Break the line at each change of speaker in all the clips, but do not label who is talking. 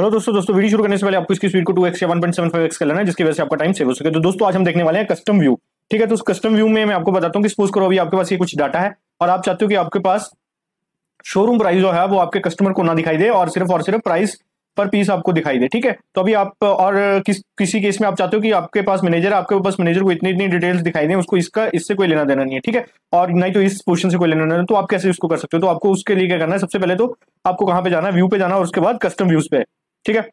hello दोस्तों दोस्तों video शुरू करने से पहले आपको इसकी स्पीड को 2x या 1.75x कर लेना है जिसकी वजह से आपका टाइम सेव हो सके तो दोस्तों आज हम देखने वाले हैं कस्टम व्यू ठीक है तो उस कस्टम व्यू में मैं आपको बताता हूँ कि सपोज करो अभी आपके पास ये कुछ डाटा है और आप चाहते हो कि आपके पास शोरूम प्राइस जो है वो आपके कस्टमर को ना दिखाई दे और सिर्फ और सिर्फ प्राइस पर पीस आपको दिखाई दे ठीक है तो अभी आप और किस किसी केस में आप चाहते हो कि आपके पास मैनेजर आपके पास मैनेजर को इतनी इतनी डिटेल्स दिखाई दे उसको इसका इससे कोई लेना देना नहीं है ठीक है और नहीं तो इस पोर्शन से कोई लेना देना तो आप कैसे उसको कर सकते हो तो आपको उसके लिए क्या करना है सबसे पहले तो आपको कहाँ पे जाना है व्यू पे जाना और उसके बाद कस्टम व्यूज पे ठीक है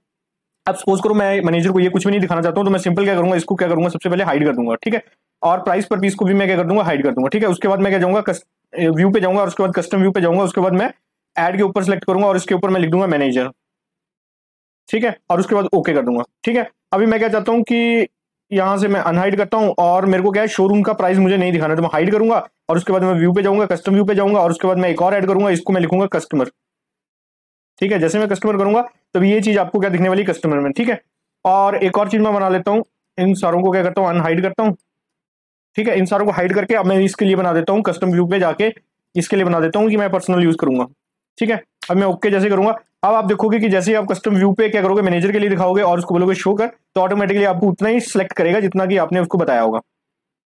अब सपोज करो मैं मैनेजर को ये कुछ भी नहीं दिखाना चाहता हूँ तो मैं सिंपल क्या करूंगा इसको क्या करूंगा सबसे पहले हाइड कर दूंगा ठीक है और प्राइस पर पीस को भी मैं क्या कर दूंगा हाइड कर दूंगा ठीक है उसके बाद मैं क्या जाऊंगा व्यू पे जाऊंगा और उसके बाद कस्टम व्यू पे जाऊंगा उसके बाद मैं एड के ऊपर सेलेक्ट करूंगा और इसके ऊपर मैं लिख दूंगा मैनेजर ठीक है और उसके बाद ओके कर दूंगा ठीक है अभी मैं क्या चाहता हूँ कि यहाँ से मैं अनहाइड करता हूँ और मेरे को क्या है शोरूम का प्राइस मुझे नहीं दिखाना तो मैं हाइड करूंगा और उसके बाद मैं व्यू पे जाऊंगा कस्टम व्यू पे जाऊंगा और उसके बाद मैं एक और ऐड करूंगा इसको मैं लिखूंगा कस्टमर ठीक है जैसे मैं कस्टमर करूंगा तब तो ये चीज आपको क्या दिखने वाली कस्टमर में ठीक है और एक और चीज मैं बना लेता हूँ इन सारों को क्या करता हूँ अनहाइड करता हूँ ठीक है इन सारों को हाइड करके अब मैं इसके लिए बना देता हूँ कस्टम व्यू पे जाके इसके लिए बना देता हूँ कि मैं पर्सनल यूज करूंगा ठीक है अब मैं ओके जैसे करूंगा अब आप देखोगे कि जैसे ही आप कस्टम व्यू पे क्या करोगे मैनेजर के लिए दिखाओगे और उसको बोलोगे शो कर तो ऑटोमेटिकली आपको उतना ही सिलेक्ट करेगा जितना कि आपने उसको बताया होगा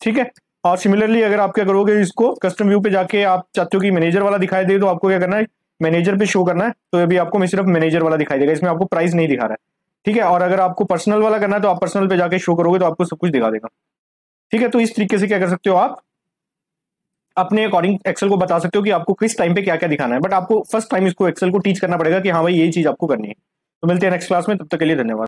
ठीक है और सिमिलरली अगर आप क्या करोगे इसको कस्टम व्यू पे जाके आप चाहते हो कि मैनेजर वाला दिखाई दे तो आपको क्या करना है मैनेजर पे शो करना है तो अभी आपको मैं सिर्फ मैनेजर वाला दिखाई देगा इसमें आपको प्राइस नहीं दिखा रहा है ठीक है और अगर आपको पर्सनल वाला करना है तो आप पर्सनल पे जाके शो करोगे तो आपको सब कुछ दिखा देगा ठीक है तो इस तरीके से क्या कर सकते हो आप अपने अकॉर्डिंग एक्सेल को बता सकते हो कि आपको किस टाइम पे क्या क्या दिखाना है बट आपको फर्स्ट टाइम इसको एक्सेल को टीच करना पड़ेगा कि हाँ भाई ये चीज आपको करनी है तो मिलते हैं नेक्स्ट क्लास में तब तक के लिए धन्यवाद